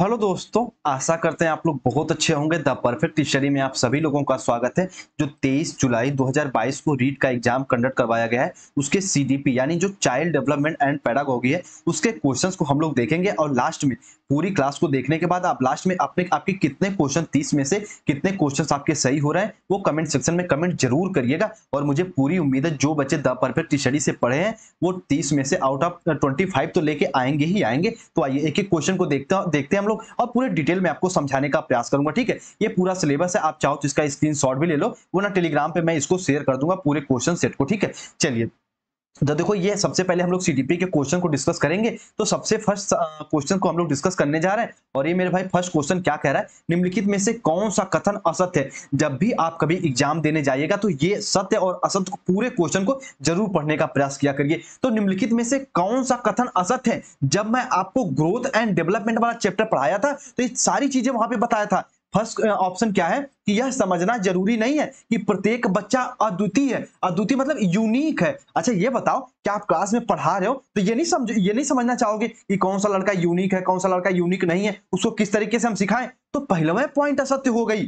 hello दोस्तों आशा करते हैं आप लोग बहुत अच्छे होंगे द परफेक्ट स्टडी में आप सभी लोगों का स्वागत है जो 23 जुलाई 2022 को रीट का एग्जाम कंडक्ट करवाया गया है उसके सीडीपी यानी जो चाइल्ड डेवलपमेंट एंड पैडागोगी है उसके क्वेश्चंस को हम लोग देखेंगे और लास्ट में पूरी क्लास को देखने के बाद आप लास्ट में अपने आपके कितने क्वेश्चन तीस में से कितने क्वेश्चन आपके सही हो रहे हैं वो कमेंट सेक्शन में कमेंट जरूर करिएगा और मुझे पूरी उम्मीद है जो बच्चे द परफेक्ट स्टडी से पढ़े हैं वो तीस में से आउट ऑफ ट्वेंटी फाइव तो लेके आएंगे ही आएंगे तो आइए एक एक क्वेश्चन को देखते देखते हैं हम लोग और पूरे डिटेल में आपको समझाने का प्रयास करूंगा ठीक है ये पूरा सिलेबस है आप चाहो तो इसका स्क्रीन भी ले लो वो ना टेलीग्राम पर मैं इसको शेयर कर दूंगा पूरे क्वेश्चन सेट को ठीक है चलिए तो देखो ये सबसे पहले हम लोग सीडीपी के क्वेश्चन को डिस्कस करेंगे तो सबसे फर्स्ट क्वेश्चन uh, को हम लोग डिस्कस करने जा रहे हैं और ये मेरे भाई फर्स्ट क्वेश्चन क्या कह रहा है निम्नलिखित में से कौन सा कथन असत्य है जब भी आप कभी एग्जाम देने जाइएगा तो ये सत्य और असत्य पूरे क्वेश्चन को जरूर पढ़ने का प्रयास किया करिए तो निम्नलिखित में से कौन सा कथन असत्य है जब मैं आपको ग्रोथ एंड डेवलपमेंट वाला चैप्टर पढ़ाया था तो ये सारी चीजें वहां पर बताया था फर्स्ट ऑप्शन uh, क्या है कि यह समझना जरूरी नहीं है कि प्रत्येक बच्चा अद्वितीय है अद्वितीय मतलब यूनिक है अच्छा ये बताओ क्या आप क्लास में पढ़ा रहे हो तो ये नहीं समझ ये नहीं समझना चाहोगे कि कौन सा लड़का यूनिक है कौन सा लड़का यूनिक नहीं है उसको किस तरीके से हम सिखाएं तो पहलवे पॉइंट असत्य हो गई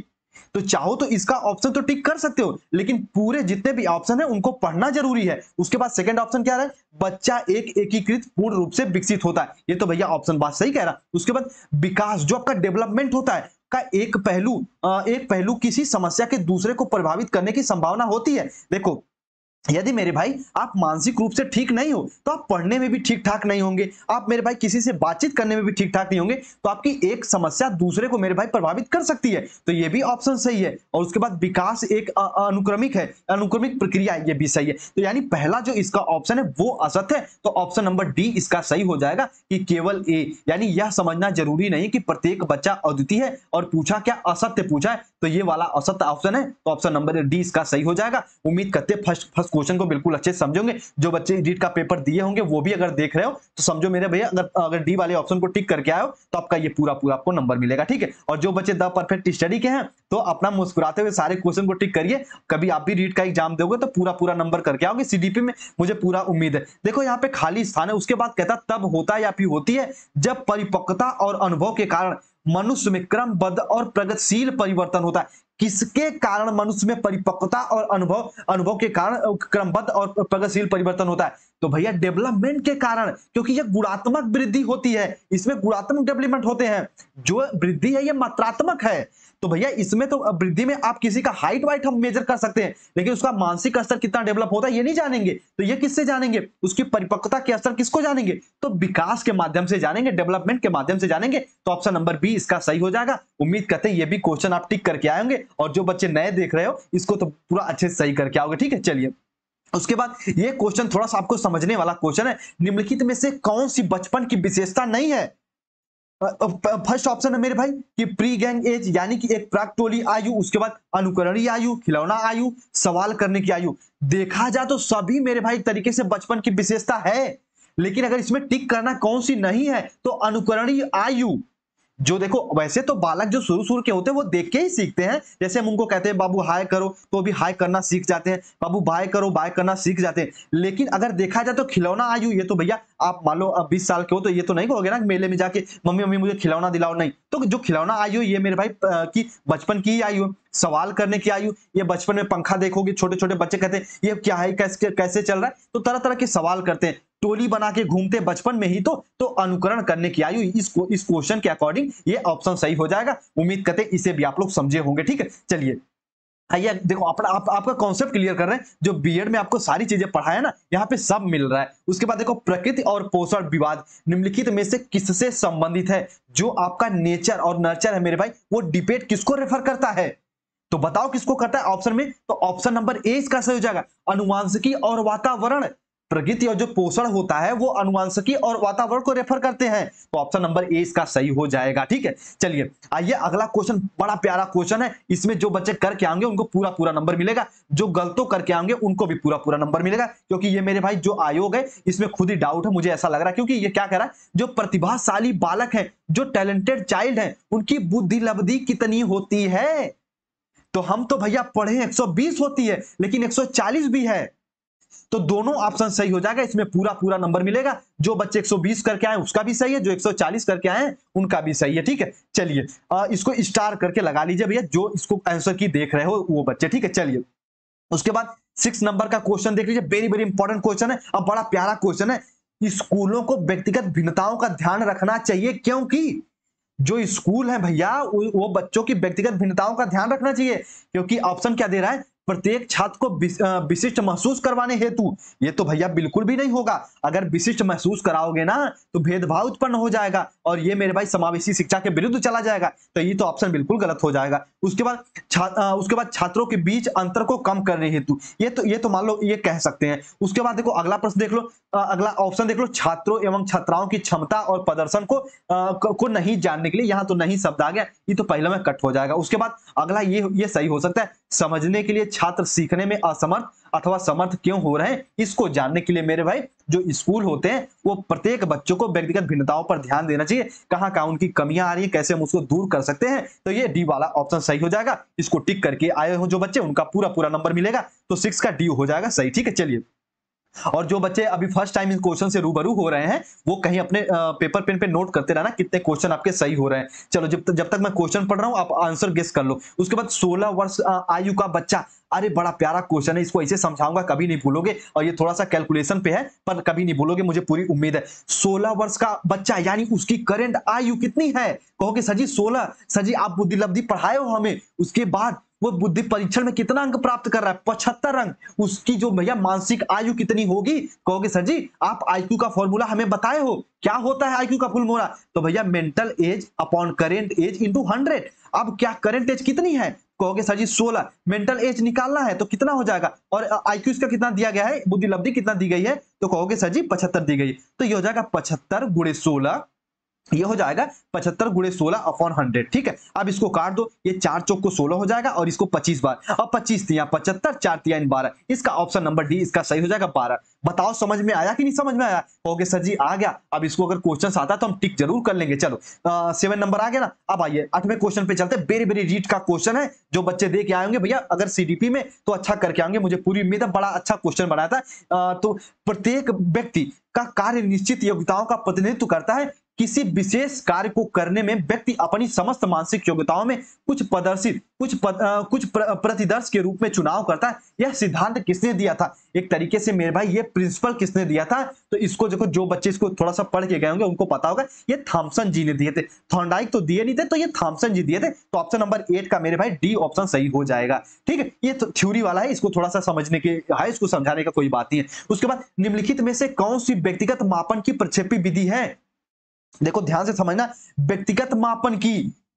तो चाहो तो इसका ऑप्शन तो टिक कर सकते हो लेकिन पूरे जितने भी ऑप्शन है उनको पढ़ना जरूरी है उसके बाद सेकंड ऑप्शन क्या है बच्चा एक एकीकृत पूर्ण रूप से विकसित होता है ये तो भैया ऑप्शन बात सही कह रहा उसके बाद विकास जो आपका डेवलपमेंट होता है का एक पहलू एक पहलू किसी समस्या के दूसरे को प्रभावित करने की संभावना होती है देखो यदि मेरे भाई आप मानसिक रूप से ठीक नहीं हो तो आप पढ़ने में भी ठीक ठाक नहीं होंगे आप मेरे भाई किसी से बातचीत करने में भी ठीक ठाक नहीं होंगे तो आपकी एक समस्या दूसरे को मेरे भाई प्रभावित कर सकती है तो ये भी ऑप्शन सही है और उसके बाद विकास एक अनुक्रमिक है अनुक्रमिक प्रक्रिया ये भी सही है तो यानी पहला जो इसका ऑप्शन है वो असत है तो ऑप्शन नंबर डी इसका सही हो जाएगा कि केवल ए यानी यह समझना जरूरी नहीं कि प्रत्येक बच्चा अद्वितीय है और पूछा क्या असत्य पूछा है तो ये वाला असत्य ऑप्शन है तो ऑप्शन नंबर डी इसका सही हो जाएगा उम्मीद करते फर्स्ट फर्स्ट क्वेश्चन को बिल्कुल अच्छे समझोगे जो बच्चे रीट का पेपर दिए होंगे वो भी अगर देख रहे हो तो समझो मेरे भैया अगर अगर डी वाले ऑप्शन को टिक करके आयो तो आपका ये पूरा पूरा आपको नंबर मिलेगा ठीक है और जो बच्चे द परफेक्ट स्टडी के हैं तो अपना मुस्कुराते हुए सारे क्वेश्चन को टिक करिए कभी आप भी रीट का एग्जाम दोगे तो पूरा पूरा नंबर करके आओगे सीडीपी में मुझे पूरा उम्मीद है देखो यहाँ पे खाली स्थान है उसके बाद कहता तब होता है या फिर होती है जब परिपक्वता और अनुभव के कारण मनुष्य में क्रमबद्ध और प्रगतिशील परिवर्तन होता है किसके कारण मनुष्य में परिपक्वता और अनुभव अनुभव के कारण क्रमबद्ध और प्रगतिशील परिवर्तन होता है तो भैया डेवलपमेंट के कारण क्योंकि यह गुणात्मक वृद्धि होती है इसमें गुणात्मक डेवलपमेंट होते हैं जो वृद्धि है यह मात्रात्मक है तो भैया इसमें तो वृद्धि में आप किसी का हाइट वाइट हम मेजर कर सकते हैं लेकिन उसका मानसिक स्तर कितना डेवलप होता है ये नहीं जानेंगे तो ये किससे जानेंगे उसकी परिपक्वता के स्तर किसको जानेंगे तो विकास के माध्यम से जानेंगे डेवलपमेंट के माध्यम से जानेंगे तो ऑप्शन नंबर बी इसका सही हो जाएगा उम्मीद करते हैं ये भी क्वेश्चन आप टिक करके आएंगे और जो बच्चे नए देख रहे हो इसको तो पूरा अच्छे से सही करके आओगे ठीक है चलिए उसके बाद ये क्वेश्चन थोड़ा सा आपको समझने वाला क्वेश्चन है निम्नलिखित में से कौन सी बचपन की विशेषता नहीं है फर्स्ट ऑप्शन है मेरे भाई कि प्री गैंग एज यानी कि एक प्राक टोली आयु उसके बाद अनुकरणीय आयु खिलौना आयु सवाल करने की आयु देखा जाए तो सभी मेरे भाई तरीके से बचपन की विशेषता है लेकिन अगर इसमें टिक करना कौन सी नहीं है तो अनुकरणीय आयु जो देखो वैसे तो बालक जो शुरू शुरू के होते हैं वो देख के ही सीखते हैं जैसे हम उनको कहते हैं बाबू हाय करो तो भी हाय करना सीख जाते हैं बाबू बाय करो बाय करना सीख जाते हैं लेकिन अगर देखा जाए तो खिलौना आयु ये तो भैया आप मान लो बीस साल के हो तो ये तो नहीं कहोगे ना मेले में जाके मम्मी मम्मी मुझे खिलौना दिलाओ नहीं तो जो खिलौना आयु ये मेरे भाई की बचपन की ही आयु सवाल करने की आयु ये बचपन में पंखा देखोगे छोटे छोटे बच्चे कहते हैं ये क्या है कैसे कैसे चल रहा है तो तरह तरह के सवाल करते हैं टोली बना के घूमते बचपन में ही तो तो अनुकरण करने की आयु इस इस क्वेश्चन के अकॉर्डिंग ये ऑप्शन सही हो जाएगा उम्मीद करते इसे भी आप लोग समझे होंगे ठीक है चलिए आइए देखो अपना आप, आपका कॉन्सेप्ट क्लियर कर रहे हैं जो बीएड में आपको सारी चीजें पढ़ाया ना यहाँ पे सब मिल रहा है उसके बाद देखो प्रकृति और पोषण विवाद निम्नलिखित में से किससे संबंधित है जो आपका नेचर और नर्चर है मेरे भाई वो डिबेट किसको रेफर करता है तो बताओ किसको करता है ऑप्शन में तो ऑप्शन नंबर ए इसका सही हो जाएगा अनुवांशिकी और वातावरण प्रगति और जो पोषण होता है वो अनुवांशिकी और वातावरण को रेफर करते हैं तो ऑप्शन नंबर ए इसका सही हो जाएगा ठीक है चलिए आइए अगला क्वेश्चन बड़ा प्यारा क्वेश्चन है इसमें जो बच्चे करके आएंगे उनको पूरा पूरा नंबर मिलेगा जो गलतों तो करके आएंगे उनको भी पूरा पूरा नंबर मिलेगा क्योंकि ये मेरे भाई जो आयोग है इसमें खुद ही डाउट है मुझे ऐसा लग रहा है क्योंकि ये क्या कह रहा है जो प्रतिभाशाली बालक है जो टैलेंटेड चाइल्ड है उनकी बुद्धि लब्धि कितनी होती है तो हम तो भैया पढ़े 120 होती है लेकिन 140 भी है तो दोनों ऑप्शन सही हो जाएगा इसमें पूरा पूरा नंबर मिलेगा जो बच्चे 120 करके आए उसका भी सही है जो 140 करके आए उनका भी सही है ठीक है चलिए इसको स्टार करके लगा लीजिए भैया जो इसको आंसर की देख रहे हो वो बच्चे ठीक है चलिए उसके बाद सिक्स नंबर का क्वेश्चन देख लीजिए वेरी वेरी इंपॉर्टेंट क्वेश्चन है और बड़ा प्यारा क्वेश्चन है स्कूलों को व्यक्तिगत भिन्नताओं का ध्यान रखना चाहिए क्योंकि जो स्कूल है भैया वो बच्चों की व्यक्तिगत भिन्नताओं का ध्यान रखना चाहिए क्योंकि ऑप्शन क्या दे रहा है प्रत्येक छात्र को विशिष्ट महसूस करवाने हेतु ये तो भैया बिल्कुल भी नहीं होगा अगर विशिष्ट महसूस कराओगे ना तो भेदभाव उत्पन्न हो जाएगा और ये मेरे भाई समावेशी शिक्षा के विरुद्ध चला जाएगा तो ये तो ऑप्शन बिल्कुल गलत हो जाएगा उसके बाद छात्र उसके बाद छात्रों के बीच अंतर को कम करने हेतु ये तो ये तो मान लो ये कह सकते हैं उसके बाद देखो अगला प्रश्न देख लो अगला ऑप्शन देख लो छात्रों एवं छात्राओं की क्षमता और प्रदर्शन को आ, को नहीं जानने के लिए यहाँ तो नहीं शब्द आ गया ये तो पहले में कट हो जाएगा उसके बाद अगला ये ये सही हो सकता है समझने के लिए छात्र सीखने में असमर्थ अथवा समर्थ क्यों हो रहे हैं इसको जानने के लिए मेरे भाई जो स्कूल होते हैं वो प्रत्येक बच्चों को व्यक्तिगत भिन्नताओं पर ध्यान देना चाहिए कहाँ कहाँ उनकी कमियां आ रही है कैसे हम उसको दूर कर सकते हैं तो ये डी वाला ऑप्शन सही हो जाएगा इसको टिक करके आए हो जो बच्चे उनका पूरा पूरा नंबर मिलेगा तो सिक्स का डी हो जाएगा सही ठीक है चलिए और जो बच्चे अभी फर्स्ट टाइम इस क्वेश्चन से रूबरू हो रहे हैं वो कहीं अपने पेपर पेन पे नोट करते रहना कितने क्वेश्चन आपके सही हो रहे हैं चलो जब जब तक मैं क्वेश्चन पढ़ रहा हूँ आप आंसर गेस कर लो उसके बाद 16 वर्ष आयु का बच्चा अरे बड़ा प्यारा क्वेश्चन है इसको ऐसे समझाऊंगा कभी नहीं भूलोगे और ये थोड़ा सा कैलकुलेशन पे है पर कभी नहीं भूलोगे मुझे पूरी उम्मीद है 16 वर्ष का बच्चा यानी उसकी करंट आयु कितनी है कहो कि सजी जी सोलह सर आप बुद्धि लब्धि पढ़ाए हो हमें उसके बाद वो बुद्धि परीक्षण में कितना अंक प्राप्त कर रहा है पचहत्तर अंक उसकी जो भैया मानसिक आयु कितनी होगी कहोगे सर जी आप आईक्यू का फॉर्मूला हमें बताए हो क्या होता है आईक्यू का फुल तो भैया mental age upon current age into hundred अब क्या करेंट एज कितनी है कहोगे सर जी सोलह मेंटल एज निकालना है तो कितना हो जाएगा और आईक्यू इसका कितना दिया गया है बुद्धि लब्धि कितना दी गई है तो कहोगे सर जी पचहत्तर दी गई है तो ये हो जाएगा पचहत्तर गुड़े सोलह ये हो जाएगा पचहत्तर गुड़े सोलह अपॉन हंड्रेड ठीक है अब इसको काट दो ये चार चौक को सोलह हो जाएगा और इसको पच्चीस बार और पच्चीस तीन पचहत्तर चार तिया बारह इसका ऑप्शन नंबर डी इसका सही हो जाएगा बारह बताओ समझ में आया कि नहीं समझ में आया ओके सर जी आ गया अब इसको अगर क्वेश्चन आता तो हम टिक जरूर कर लेंगे चलो सेवन नंबर आ गया ना अब आइए आठवें क्वेश्चन पे चलते बेरी बेरी रीट का क्वेश्चन है जो बच्चे दे के आएंगे भैया अगर सीडीपी में तो अच्छा करके आएंगे मुझे पूरी उम्मीद है बड़ा अच्छा क्वेश्चन बनाया था तो प्रत्येक व्यक्ति का कार्य निश्चित योग्यताओं का प्रतिनिधित्व करता है किसी विशेष कार्य को करने में व्यक्ति अपनी समस्त मानसिक योग्यताओं में कुछ प्रदर्शित कुछ पद, आ, कुछ प्र, प्रतिदर्श के रूप में चुनाव करता है यह सिद्धांत किसने दिया था एक तरीके से मेरे भाई ये प्रिंसिपल किसने दिया था तो इसको देखो जो बच्चे इसको थोड़ा सा पढ़ के गए होंगे उनको पता होगा ये थॉम्सन जी ने दिए थे थॉन्डाइक तो दिए नहीं थे तो ये थॉम्सन जी दिए थे तो ऑप्शन नंबर एट का मेरे भाई डी ऑप्शन सही हो जाएगा ठीक है ये थ्योरी तो वाला है इसको थोड़ा सा समझने के हाँ इसको समझाने का कोई बात नहीं है उसके बाद निम्नलिखित में से कौन सी व्यक्तिगत मापन की प्रक्षेपी विधि है देखो ध्यान से समझना व्यक्तिगत मापन की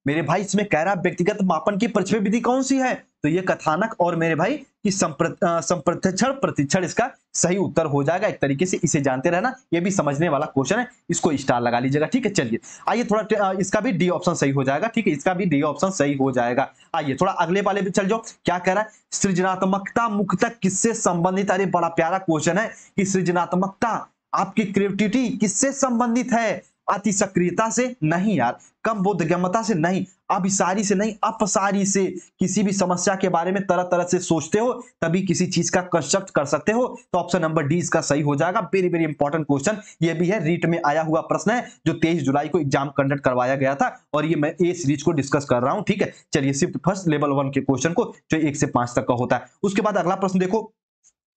मेरे भाई इसमें कह रहा व्यक्तिगत मापन की पृथ्वी विधि कौन सी है तो ये कथानक और मेरे भाई की संप्रतिक्षण प्रतिक्षण इसका सही उत्तर हो जाएगा एक तरीके से इसे जानते रहना ये भी समझने वाला क्वेश्चन है इसको स्टार लगा लीजिएगा ठीक है चलिए आइए थोड़ा इसका भी डी ऑप्शन सही हो जाएगा ठीक है इसका भी डी ऑप्शन सही हो जाएगा आइए थोड़ा अगले वाले भी चल जाओ क्या कह रहा है सृजनात्मकता मुक्त किससे संबंधित अरे बड़ा प्यारा क्वेश्चन है कि सृजनात्मकता आपकी क्रिएटिविटी किससे संबंधित है अति सक्रियता से नहीं यार कम गमता से नहीं अभिसारी से नहीं अपसारी से किसी भी समस्या के बारे में तरह तरह से सोचते हो तभी किसी चीज का कंस्ट्रक्ट कर सकते हो तो ऑप्शन नंबर डी इसका सही हो जाएगा वेरी वेरी इंपॉर्टेंट क्वेश्चन ये भी है रीट में आया हुआ प्रश्न है जो तेईस जुलाई को एग्जाम कंडक्ट करवाया गया था और ये मैं ए सीरीज को डिस्कस कर रहा हूं ठीक है चलिए सिर्फ फर्स्ट लेवल वन के क्वेश्चन को जो एक से पांच तक का होता है उसके बाद अगला प्रश्न देखो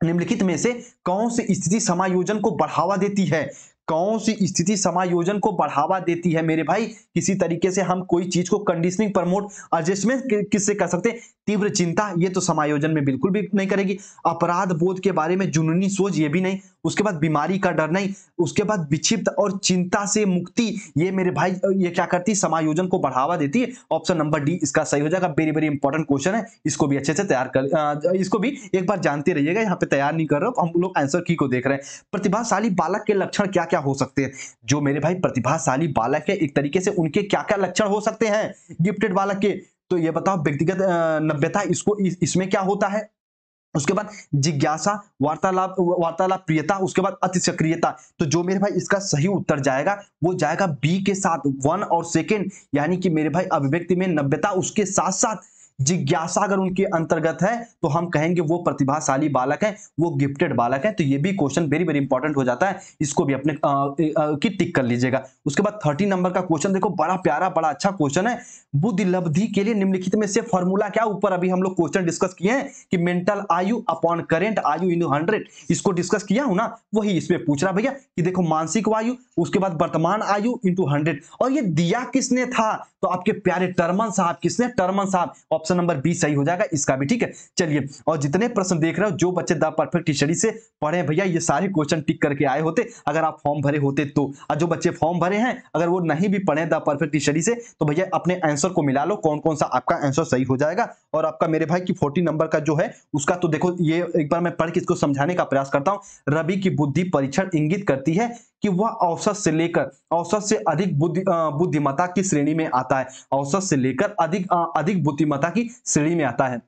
निम्नलिखित में से कौन सी स्थिति समायोजन को बढ़ावा देती है कौन सी स्थिति समायोजन को बढ़ावा देती है मेरे भाई किसी तरीके से हम कोई चीज को कंडीशनिंग प्रमोट एडजस्टमेंट किससे कर सकते हैं तीव्र चिंता ये तो समायोजन में बिल्कुल भी नहीं करेगी अपराध बोध के बारे में जुनूनी सोच ये भी नहीं उसके बाद बीमारी का डर नहीं उसके बाद विक्षिप्त और चिंता से मुक्ति ये मेरे भाई ये क्या करती है समायोजन को बढ़ावा देती है ऑप्शन नंबर डी इसका सही हो जाएगा वेरी वेरी इंपॉर्टेंट क्वेश्चन है इसको भी अच्छे से तैयार कर इसको भी एक बार जानते रहिएगा यहाँ पे तैयार नहीं कर रहे हो हम लोग आंसर की को देख रहे हैं प्रतिभाशाली बालक के लक्षण क्या क्या हो सकते हैं जो मेरे भाई प्रतिभाशाली बालक है एक तरीके से उनके क्या क्या लक्षण हो सकते हैं गिफ्टेड बालक के तो ये बताओ व्यक्तिगत नव्यता इसको इसमें क्या होता है उसके बाद जिज्ञासा वार्तालाप वार्तालाप प्रियता उसके बाद अति सक्रियता तो जो मेरे भाई इसका सही उत्तर जाएगा वो जाएगा बी के साथ वन और सेकेंड यानी कि मेरे भाई अभिव्यक्ति में नव्यता उसके साथ साथ जिज्ञासा अगर उनके अंतर्गत है तो हम कहेंगे वो प्रतिभाशाली बालक है वो गिफ्टेड बालक है तो ये भी क्वेश्चन वेरी वेरी इंपॉर्टेंट हो जाता है इसको भी अपने आ, आ, की टिक कर लीजिएगा उसके बाद थर्टी नंबर का क्वेश्चन देखो बड़ा प्यारा बड़ा अच्छा क्वेश्चन है बुद्धि लब्धि के लिए निम्नलिखित में से फॉर्मूला क्या ऊपर अभी हम लोग क्वेश्चन डिस्कस किए हैं कि मेंटल आयु अपॉन करेंट आयु इन हंड्रेड इसको डिस्कस किया हूं ना वही इसमें पूछ रहा भैया कि देखो मानसिक वायु उसके बाद वर्तमान आयु इंटू हंड्रेड और ये दिया किसने था तो आपके प्यारे टर्मन साहब किसने टर्मन साहब ऑप्शन नंबर बी सही हो जाएगा इसका भी ठीक है चलिए और जितने प्रश्न देख रहे हो जो बच्चे द परफेक्ट स्टडी से पढ़े भैया ये सारे क्वेश्चन टिक करके आए होते अगर आप फॉर्म भरे होते तो जो बच्चे फॉर्म भरे हैं अगर वो नहीं भी पढ़े द परफेक्ट स्टडी से तो भैया अपने आंसर को मिला लो कौन कौन सा आपका आंसर सही हो जाएगा और आपका मेरे भाई की फोर्टी नंबर का जो है उसका तो देखो ये एक बार मैं पढ़ के इसको समझाने का प्रयास करता हूँ रवि की बुद्धि परीक्षण इंगित करती है कि वह औसत से लेकर औसत से अधिक बुद्धि बुद्धिमता की श्रेणी में आता है औसत से लेकर अधिक अधिक बुद्धिमता की श्रेणी में आता है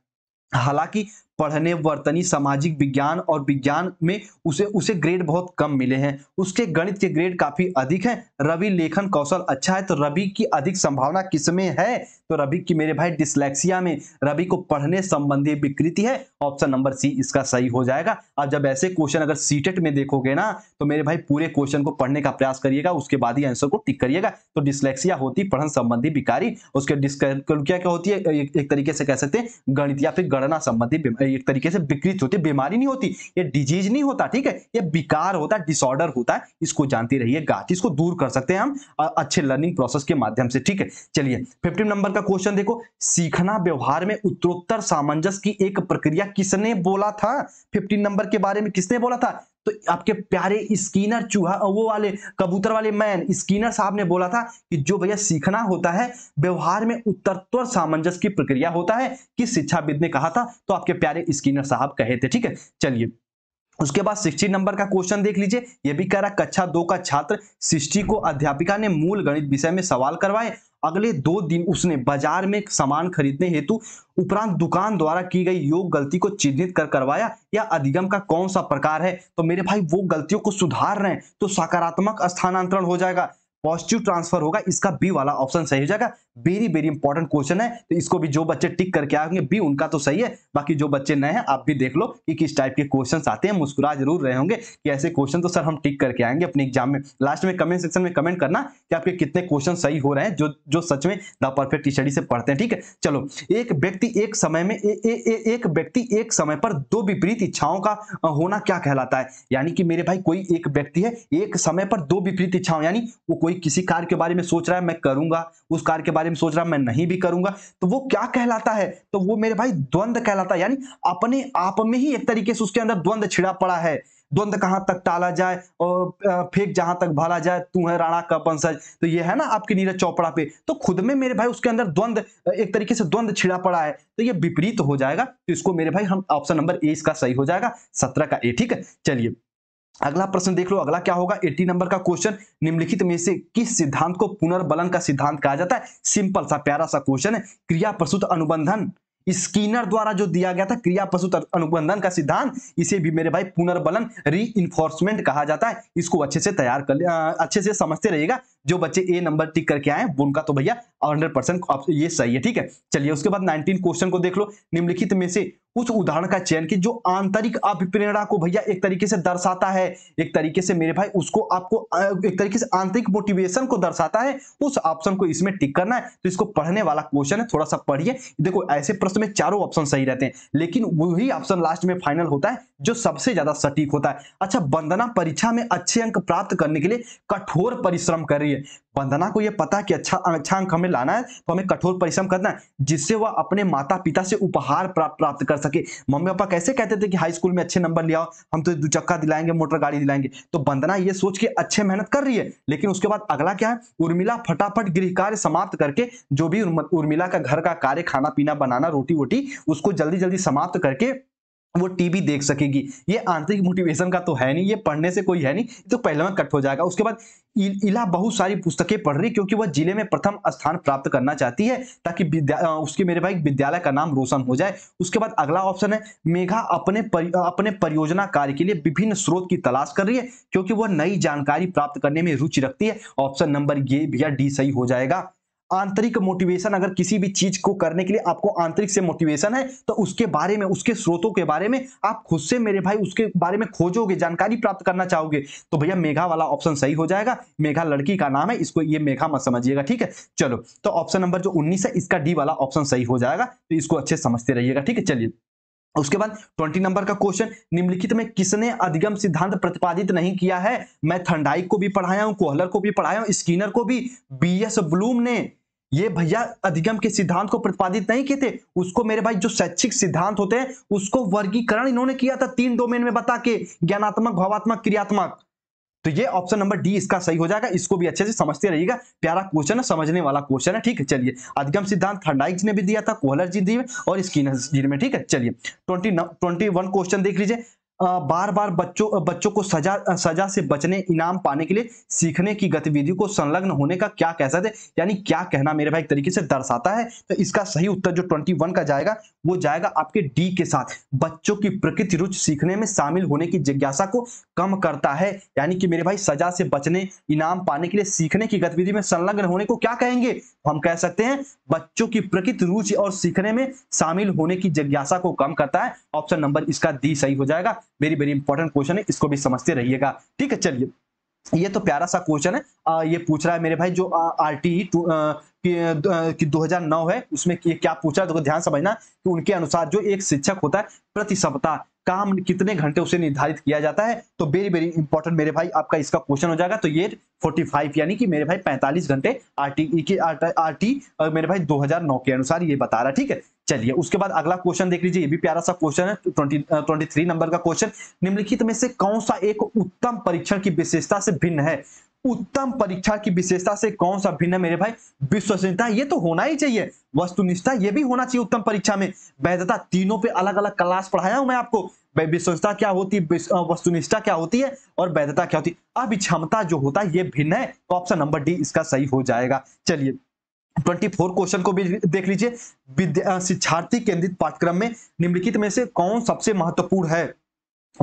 हालांकि पढ़ने वर्तनी सामाजिक विज्ञान और विज्ञान में उसे उसे ग्रेड बहुत कम मिले हैं उसके गणित के ग्रेड काफी अधिक हैं रवि लेखन कौशल अच्छा है तो रवि की अधिक संभावना किसमें है तो रवि की मेरे भाई डिसलेक्सिया में रवि को पढ़ने संबंधी विकृति है ऑप्शन नंबर सी इसका सही हो जाएगा अब जब ऐसे क्वेश्चन अगर सीटेट में देखोगे ना तो मेरे भाई पूरे क्वेश्चन को पढ़ने का प्रयास करिएगा उसके बाद ही आंसर को टिक करिएगा तो डिसलेक्सिया होती पढ़न संबंधी विकारी उसके क्या क्या होती है एक, तरीके से कह सकते हैं गणित या फिर गणना संबंधी एक तरीके से विकृत होती बीमारी नहीं होती ये डिजीज नहीं होता ठीक है ये विकार होता है डिसऑर्डर होता है इसको जानती रहिए गाथ इसको दूर कर सकते हैं हम अच्छे लर्निंग प्रोसेस के माध्यम से ठीक है चलिए फिफ्टीन नंबर का क्वेश्चन देखो सीखना व्यवहार में उत्तरोत्तर सामंजस्य की एक प्रक्रिया किसने बोला था फिफ्टीन नंबर के बारे में किसने बोला था तो आपके प्यारे स्कीनर चूहा वो वाले कबूतर वाले मैन स्कीनर साहब ने बोला था कि जो भैया सीखना होता है व्यवहार में उत्तरत्व सामंजस्य की प्रक्रिया होता है कि शिक्षाविद ने कहा था तो आपके प्यारे स्कीनर साहब कहे थे ठीक है चलिए उसके बाद सिक्सटी नंबर का क्वेश्चन देख लीजिए यह भी कह रहा कक्षा दो का छात्र सिक्सटी को अध्यापिका ने मूल गणित विषय में सवाल करवाए अगले दो दिन उसने बाजार में सामान खरीदने हेतु उपरांत दुकान द्वारा की गई योग गलती को चिन्हित कर करवाया या अधिगम का कौन सा प्रकार है तो मेरे भाई वो गलतियों को सुधार रहे हैं तो सकारात्मक स्थानांतरण हो जाएगा पॉजिटिव ट्रांसफर होगा इसका बी वाला ऑप्शन सही हो जाएगा वेरी वेरी इंपॉर्टेंट क्वेश्चन है तो इसको भी जो बच्चे टिक करके आएंगे बी उनका तो सही है बाकी जो बच्चे नए हैं आप भी देख लो कि किस टाइप के क्वेश्चन आते हैं मुस्कुरा जरूर रहे होंगे कि ऐसे क्वेश्चन तो सर हम टिक करके आएंगे अपने एग्जाम में लास्ट में कमेंट सेक्शन में कमेंट करना कि आपके कितने क्वेश्चन सही हो रहे हैं जो जो सच में द परफेक्ट स्टडी से पढ़ते हैं ठीक है चलो एक व्यक्ति एक समय में ए, ए, ए, एक व्यक्ति एक समय पर दो विपरीत इच्छाओं का होना क्या कहलाता है यानी कि मेरे भाई कोई एक व्यक्ति है एक समय पर दो विपरीत इच्छाओं यानी वो कोई किसी कार्य के बारे में सोच रहा है मैं करूंगा उस कार्य के बारे में सोच रहा है मैं नहीं भी करूंगा तो वो क्या कहलाता है तो वो मेरे भाई द्वंद कहलाता है यानी अपने आप में ही एक तरीके से उसके अंदर द्वंद छिड़ा पड़ा है द्वंद कहां तक टाला जाए और फेंक जहां तक भाला जाए तू है राणा का बंसज तो ये है ना आपके नीरज चोपड़ा पे तो खुद में मेरे भाई उसके अंदर द्वंद एक तरीके से द्वंद छिड़ा पड़ा है तो ये विपरीत हो जाएगा तो इसको मेरे भाई हम ऑप्शन नंबर ए इसका सही हो जाएगा सत्रह का ए ठीक है चलिए अगला प्रश्न देख लो अगला क्या होगा 80 नंबर का क्वेश्चन निम्नलिखित में से किस सिद्धांत को पुनर्बलन का सिद्धांत कहा जाता है सिंपल सा प्यारा सा क्वेश्चन है क्रिया प्रसुत अनुबंधन स्कीनर द्वारा जो दिया गया था क्रिया प्रसुत अनुबंधन का सिद्धांत इसे भी मेरे भाई पुनर्बलन री कहा जाता है इसको अच्छे से तैयार कर अच्छे से समझते रहिएगा जो बच्चे ए नंबर टिक करके आए उनका तो भैया हंड्रेड परसेंट ये सही है ठीक है चलिए उसके बाद नाइनटीन क्वेश्चन को देख लो निम्नलिखित में से उस उदाहरण का चयन की जो आंतरिक अभिप्रेरणा को भैया एक तरीके से दर्शाता है एक तरीके से मेरे भाई उसको आपको एक तरीके से आंतरिक मोटिवेशन को दर्शाता है उस ऑप्शन को इसमें टिक करना है तो इसको पढ़ने वाला क्वेश्चन है थोड़ा सा पढ़िए देखो ऐसे प्रश्न में चारों ऑप्शन सही रहते हैं लेकिन वही ऑप्शन लास्ट में फाइनल होता है जो सबसे ज्यादा सटीक होता है अच्छा वंदना परीक्षा में अच्छे अंक प्राप्त करने के लिए कठोर परिश्रम कर रही रही है वंदना को यह पता कि अच्छा अच्छा अंक हमें लाना है तो हमें कठोर परिश्रम करना है जिससे वह अपने माता पिता से उपहार प्राप्त प्राप्त कर सके मम्मी पापा कैसे कहते थे कि हाई स्कूल में अच्छे नंबर लिया हम तो दुचक्का दिलाएंगे मोटर गाड़ी दिलाएंगे तो वंदना ये सोच के अच्छे मेहनत कर रही है लेकिन उसके बाद अगला क्या है उर्मिला फटाफट गृह कार्य समाप्त करके जो भी उर्मिला का घर का कार्य खाना पीना बनाना रोटी वोटी उसको जल्दी जल्दी समाप्त करके वो टीवी देख सकेगी ये आंतरिक मोटिवेशन का तो है नहीं ये पढ़ने से कोई है नहीं तो पहला में कट हो जाएगा उसके बाद इला बहुत सारी पुस्तकें पढ़ रही क्योंकि वह जिले में प्रथम स्थान प्राप्त करना चाहती है ताकि उसके मेरे भाई विद्यालय का नाम रोशन हो जाए उसके बाद अगला ऑप्शन है मेघा अपने पर, अपने परियोजना कार्य के लिए विभिन्न स्रोत की तलाश कर रही है क्योंकि वह नई जानकारी प्राप्त करने में रुचि रखती है ऑप्शन नंबर ये भैया डी सही हो जाएगा आंतरिक मोटिवेशन अगर किसी भी चीज को करने के लिए आपको आंतरिक से मोटिवेशन है तो उसके बारे में उसके स्रोतों के बारे में आप खुद से मेरे भाई उसके बारे में खोजोगे जानकारी प्राप्त करना चाहोगे तो भैया मेघा वाला ऑप्शन सही हो जाएगा मेघा लड़की का नाम है इसको ये मेघा मत समझिएगा ठीक है चलो तो ऑप्शन नंबर जो उन्नीस है इसका डी वाला ऑप्शन सही हो जाएगा तो इसको अच्छे समझते रहिएगा ठीक है चलिए उसके बाद 20 नंबर का क्वेश्चन निम्नलिखित में किसने अधिगम सिद्धांत प्रतिपादित नहीं किया है मैं थंडाइक को भी पढ़ाया हूं कोहलर को भी पढ़ाया हूं स्किनर को भी बी एस ब्लूम ने ये भैया अधिगम के सिद्धांत को प्रतिपादित नहीं किए थे उसको मेरे भाई जो शैक्षिक सिद्धांत होते हैं उसको वर्गीकरण इन्होंने किया था तीन डोमेन में बता के ज्ञानात्मक भावात्मक क्रियात्मक तो ये ऑप्शन नंबर डी इसका सही हो जाएगा इसको भी अच्छे से समझते रहिएगा प्यारा क्वेश्चन है समझने वाला क्वेश्चन है ठीक है चलिए अधिगम सिद्धांत थर्डाइक ने भी दिया था कोहलर जी दिए और स्किनर जी में ठीक है चलिए ट्वेंटी ट्वेंटी वन क्वेश्चन देख लीजिए बार बार बच्चों बच्चों को सजा सजा से बचने इनाम पाने के लिए सीखने की गतिविधि को संलग्न होने का क्या कह सकते यानी क्या कहना मेरे भाई एक तरीके से दर्शाता है तो इसका सही उत्तर जो 21 का जाएगा वो जाएगा आपके डी के साथ बच्चों की प्रकृति रुचि सीखने में शामिल होने की जिज्ञासा को कम करता है यानी कि मेरे भाई सजा से बचने इनाम पाने के लिए सीखने की गतिविधि में संलग्न होने को क्या कहेंगे हम कह सकते हैं बच्चों की प्रकृति रुचि और सीखने में शामिल होने की जिज्ञासा को कम करता है ऑप्शन नंबर इसका डी सही हो जाएगा वेरी वेरी इंपॉर्टेंट क्वेश्चन है इसको भी समझते रहिएगा ठीक है चलिए ये तो प्यारा सा क्वेश्चन है आ, ये पूछ रहा है मेरे भाई जो आर टी की दो हजार नौ है उसमें क्या पूछा है तो ध्यान समझना कि उनके अनुसार जो एक शिक्षक होता है प्रति सप्ताह काम कितने घंटे उसे निर्धारित किया जाता है तो वेरी वेरी इंपॉर्टेंट मेरे भाई आपका इसका क्वेश्चन हो जाएगा तो ये 45 यानी कि मेरे भाई 45 घंटे आर टी e के आर टी मेरे भाई 2009 के अनुसार ये बता रहा ठीक है चलिए उसके बाद अगला क्वेश्चन देख लीजिए ये भी प्यारा सा क्वेश्चन है ट्वेंटी ट्वेंटी थ्री नंबर का क्वेश्चन निम्नलिखित में से कौन सा एक उत्तम परीक्षण की विशेषता से भिन्न है उत्तम परीक्षा की विशेषता से कौन सा भिन्न है मेरे भाई विश्वसनीयता ये तो होना ही चाहिए वस्तुनिष्ठा ये भी होना चाहिए उत्तम परीक्षा में वैधता तीनों पे अलग अलग क्लास पढ़ाया हूं मैं आपको विश्वसनीयता क्या होती है वस्तुनिष्ठा क्या होती है और वैधता क्या होती है अभिक्षमता जो होता है ये भिन्न है तो ऑप्शन नंबर डी इसका सही हो जाएगा चलिए ट्वेंटी फोर क्वेश्चन को भी देख लीजिए शिक्षार्थी केंद्रित पाठ्यक्रम में निम्नलिखित में से कौन सबसे महत्वपूर्ण है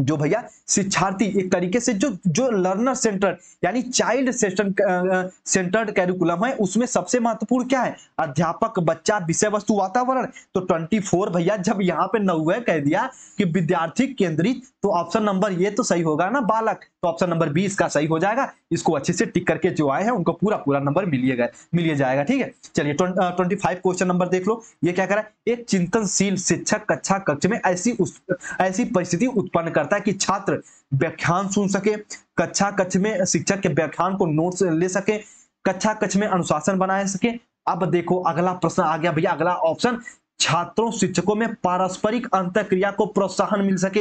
जो भैया शिक्षार्थी एक तरीके से जो जो लर्नर सेंटर्ड यानी चाइल्ड सेंटर्ड कैरिकुलम है उसमें सबसे महत्वपूर्ण क्या है अध्यापक बच्चा विषय वस्तु वातावरण तो 24 भैया जब यहाँ पे नौवे कह दिया कि विद्यार्थी केंद्रित तो ऑप्शन नंबर ये तो सही होगा ना बालक तो ऑप्शन नंबर बी इसका सही हो जाएगा इसको अच्छे से टिक करके जो आए हैं उनको पूरा पूरा नंबर मिलिएगा मिलिए जाएगा ठीक है चलिए ट्वेंटी फाइव क्वेश्चन नंबर देख लो ये क्या करा एक चिंतनशील शिक्षक कक्षा कक्ष में ऐसी ऐसी परिस्थिति उत्पन्न करता है कि छात्र व्याख्यान सुन सके कक्षा कक्ष में शिक्षक के व्याख्यान को नोट्स ले सके कक्षा कक्ष में अनुशासन बनाए सके अब देखो अगला प्रश्न आ गया भैया अगला ऑप्शन छात्रों शिक्षकों में पारस्परिक अंत क्रिया को प्रोत्साहन मिल सके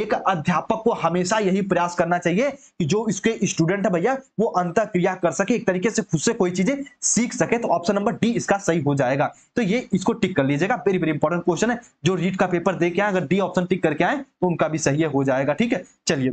एक अध्यापक को हमेशा यही प्रयास करना चाहिए कि जो इसके स्टूडेंट है भैया वो अंत क्रिया कर सके एक तरीके से खुद से कोई चीजें सीख सके तो ऑप्शन नंबर डी इसका सही हो जाएगा तो ये इसको टिक कर लीजिएगा वेरी वेरी इंपॉर्टेंट क्वेश्चन है जो रीट का पेपर दे के आए अगर डी ऑप्शन टिक करके आए तो उनका भी सही हो जाएगा ठीक है चलिए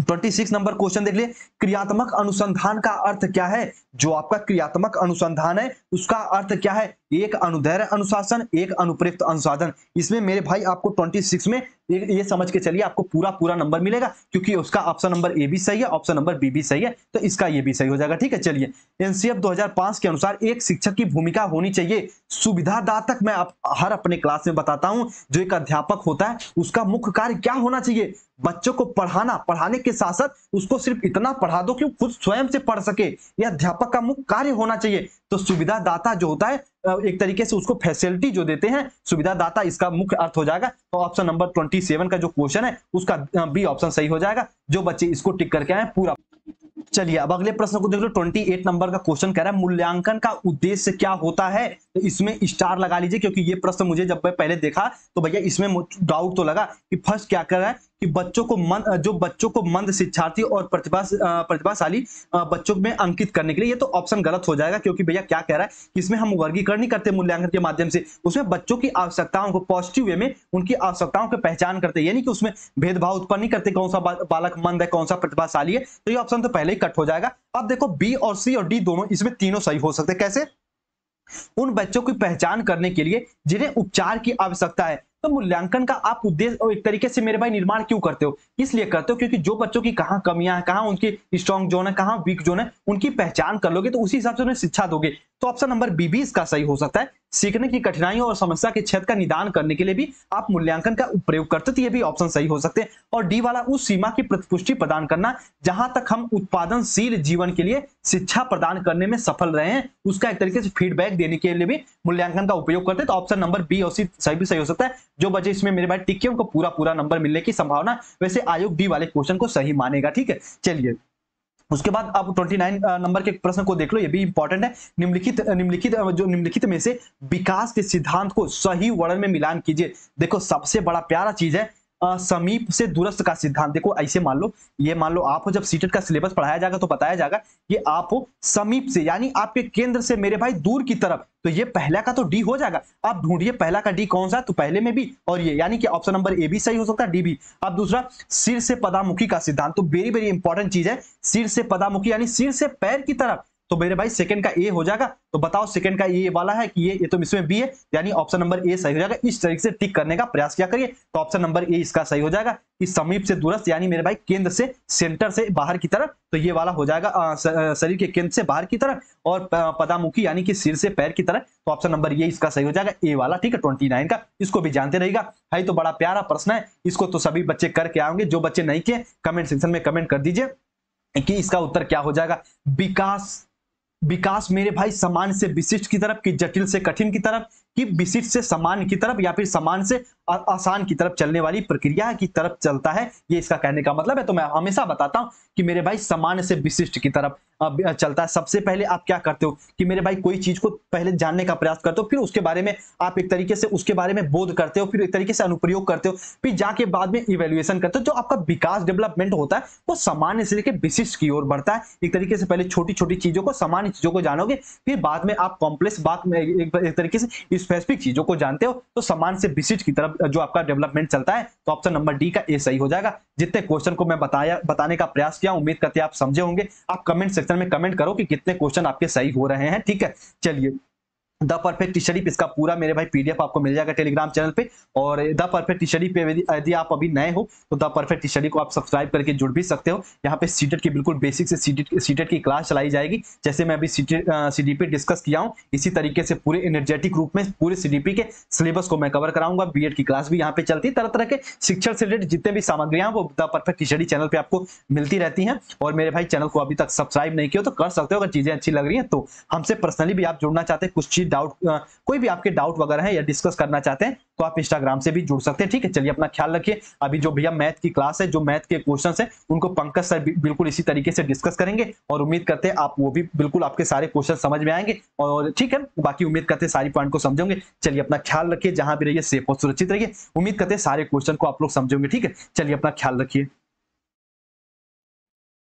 ट्वेंटी सिक्स नंबर क्वेश्चन देख लिए क्रियात्मक अनुसंधान का अर्थ क्या है जो आपका क्रियात्मक अनुसंधान है उसका अर्थ क्या है एक अनुदैर्य अनुशासन एक अनुप्रयुक्त अनुसाधन इसमें मेरे भाई आपको ट्वेंटी सिक्स में ये समझ के चलिए आपको पूरा पूरा नंबर मिलेगा क्योंकि उसका ऑप्शन नंबर ए भी सही है ऑप्शन नंबर बी भी सही है तो इसका ये भी सही हो जाएगा ठीक है चलिए एनसीएफ 2005 के अनुसार एक शिक्षक की भूमिका होनी चाहिए सुविधादातक मैं आप हर अपने क्लास में बताता हूं जो एक अध्यापक होता है उसका मुख्य कार्य क्या होना चाहिए बच्चों को पढ़ाना पढ़ाने के साथ साथ उसको सिर्फ इतना पढ़ा दो कि वो खुद स्वयं से पढ़ सके यह अध्यापक का मुख्य कार्य होना चाहिए तो सुविधादाता जो होता है एक तरीके से उसको फैसिलिटी जो देते हैं सुविधादाता इसका मुख्य अर्थ हो जाएगा तो ऑप्शन नंबर ट्वेंटी सेवन का जो क्वेश्चन है उसका बी ऑप्शन सही हो जाएगा जो बच्चे इसको टिक करके आए पूरा चलिए अब अगले प्रश्न को देख लो 28 नंबर का क्वेश्चन कह रहा है मूल्यांकन का उद्देश्य क्या होता है तो इसमें स्टार लगा लीजिए क्योंकि ये प्रश्न मुझे जब मैं पहले देखा तो भैया इसमें डाउट तो लगा कि फर्स्ट क्या कर रहा है कि बच्चों को मंद जो बच्चों को मंद शिक्षार्थी और प्रतिभा प्रतिभाशाली बच्चों में अंकित करने के लिए ये तो ऑप्शन गलत हो जाएगा क्योंकि भैया क्या कह रहा है कि इसमें हम वर्गीकरण नहीं करते मूल्यांकन के माध्यम से उसमें बच्चों की आवश्यकताओं को पॉजिटिव वे में उनकी आवश्यकताओं की पहचान करते यानी कि उसमें भेदभाव उत्पन्न नहीं करते कौन सा बालक मंद है कौन सा प्रतिभाशाली है तो ये ऑप्शन तो पहले ही कट हो जाएगा अब देखो बी और सी और डी दोनों इसमें तीनों सही हो सकते कैसे उन बच्चों की पहचान करने के लिए जिन्हें उपचार की आवश्यकता है तो मूल्यांकन का आप उद्देश्य एक तरीके से मेरे भाई निर्माण क्यों करते हो इसलिए करते हो क्योंकि जो बच्चों की कहाँ कमियां हैं कहाँ उनकी स्ट्रॉन्ग जोन है कहाँ वीक जोन है उनकी पहचान कर लोगे तो उसी हिसाब से उन्हें शिक्षा दोगे तो ऑप्शन नंबर बी भी इसका सही हो सकता है सीखने की कठिनाइयों और समस्या के क्षेत्र का निदान करने के लिए भी आप मूल्यांकन का प्रयोग करते थे तो ये भी ऑप्शन सही हो सकते हैं और डी वाला उस सीमा की प्रतिपुष्टि प्रदान करना जहां तक हम उत्पादनशील जीवन के लिए शिक्षा प्रदान करने में सफल रहे हैं उसका एक तरीके से फीडबैक देने के लिए भी मूल्यांकन का उपयोग करते तो ऑप्शन नंबर बी और सी सही भी सही हो सकता है जो बचे इसमें मेरे भाई टिक को पूरा पूरा नंबर मिलने की संभावना वैसे आयोग डी वाले क्वेश्चन को सही मानेगा ठीक है चलिए उसके बाद आप 29 नंबर के प्रश्न को देख लो ये भी इंपॉर्टेंट है निम्नलिखित निम्नलिखित जो निम्नलिखित में से विकास के सिद्धांत को सही वर्ण में मिलान कीजिए देखो सबसे बड़ा प्यारा चीज है समीप से दूरस्थ का सिद्धांत देखो ऐसे मान लो ये मान लो आप हो जब सीटेट का सिलेबस पढ़ाया जाएगा तो बताया जाएगा कि आप हो समीप से यानी आपके केंद्र से मेरे भाई दूर की तरफ तो ये पहला का तो डी हो जाएगा आप ढूंढिए पहला का डी कौन सा तो पहले में भी और ये यानी कि ऑप्शन नंबर ए भी सही हो सकता है डी भी अब दूसरा सिर से पदामुखी का सिद्धांत तो वेरी वेरी इंपॉर्टेंट चीज है सिर से पदामुखी यानी सिर से पैर की तरफ तो मेरे भाई सेकंड का ए हो जाएगा तो बताओ सेकंड का ए वाला है कि ये ये तो इसमें बी है यानी ऑप्शन नंबर ए सही हो जाएगा इस तरीके से टिक करने का प्रयास किया करिए तो ऑप्शन नंबर ए इसका सही हो जाएगा इस समीप से दूरस्थ यानी मेरे भाई केंद्र से सेंटर से बाहर की तरफ तो ये वाला हो जाएगा शरीर के केंद्र से बाहर की तरफ और पदामुखी यानी कि सिर से पैर की तरफ तो ऑप्शन नंबर ये इसका सही हो जाएगा ए वाला ठीक है ट्वेंटी नाइन का इसको भी जानते रहेगा भाई तो बड़ा प्यारा प्रश्न है इसको तो सभी बच्चे करके आएंगे जो बच्चे नहीं किए कमेंट सेक्शन में कमेंट कर दीजिए कि इसका उत्तर क्या हो जाएगा विकास विकास मेरे भाई समान से विशिष्ट की तरफ कि जटिल से कठिन की तरफ कि विशिष्ट से समान की तरफ या फिर समान से आसान की तरफ चलने वाली प्रक्रिया की तरफ चलता है ये इसका कहने का मतलब है तो मैं हमेशा बताता हूँ कि मेरे भाई समान से विशिष्ट की तरफ चलता है सबसे पहले आप क्या करते हो कि मेरे भाई कोई चीज को पहले जानने का प्रयास करते हो फिर उसके बारे में आप एक तरीके से उसके बारे में बोध करते हो फिर एक तरीके से अनुप्रयोग करते हो फिर जाके बाद में इवेल्युएशन करते हो जो आपका विकास डेवलपमेंट होता है वो सामान्य से लेकर विशिष्ट की ओर बढ़ता है एक तरीके से पहले छोटी छोटी चीजों को सामान्य चीजों को जानोगे फिर बाद में आप कॉम्प्लेक्स बात में एक तरीके से स्पेसिफिक चीजों को जानते हो तो समान से विशिष्ट की तरफ जो आपका डेवलपमेंट चलता है तो ऑप्शन नंबर डी का ए सही हो जाएगा जितने क्वेश्चन को मैं बताया बताने का प्रयास किया उम्मीद करते आप समझे होंगे आप कमेंट सेक्शन में कमेंट करो कि कितने क्वेश्चन आपके सही हो रहे हैं ठीक है चलिए द परफेक्ट स्टडी इसका पूरा मेरे भाई पीडीएफ आपको मिल जाएगा टेलीग्राम चैनल पे और द परफेक्ट स्टडी पे यदि आप अभी नए हो तो द परफेक्ट स्टडी को आप सब्सक्राइब करके जुड़ भी सकते हो यहाँ पे सीटेट की बिल्कुल बेसिक से सीटेट सीटेट की क्लास चलाई जाएगी जैसे मैं अभी सीडी पे डिस्कस किया हूँ इसी तरीके से पूरे एनर्जेटिक रूप में पूरे सीडीपी के सिलेबस को मैं कवर कराऊंगा बी की क्लास भी यहाँ पे चलती है तरह तरह के शिक्षण से रिलेटेड जितने भी सामग्रियां वो द परफेक्ट स्टडी चैनल पे आपको मिलती रहती है और मेरे भाई चैनल को अभी तक सब्सक्राइब नहीं किया तो कर सकते हो अगर चीजें अच्छी लग रही है तो हमसे पर्सनली भी आप जुड़ना चाहते हैं कुछ चीज डाउट कोई भी आपके डाउट वगैरह है या डिस्कस करना चाहते हैं तो आप इंस्टाग्राम से भी जुड़ सकते हैं ठीक है चलिए अपना ख्याल रखिए अभी जो भैया मैथ की क्लास है जो मैथ के क्वेश्चन है उनको पंकज सर बिल्कुल इसी तरीके से डिस्कस करेंगे और उम्मीद करते हैं आप वो भी बिल्कुल आपके सारे क्वेश्चन समझ में आएंगे और ठीक है बाकी उम्मीद करते हैं सारी पॉइंट को समझोगे चलिए अपना ख्याल रखिए जहां भी रहिए सेफ और सुरक्षित रहिए उम्मीद करते हैं सारे क्वेश्चन को आप लोग समझोगे ठीक है चलिए अपना ख्याल रखिए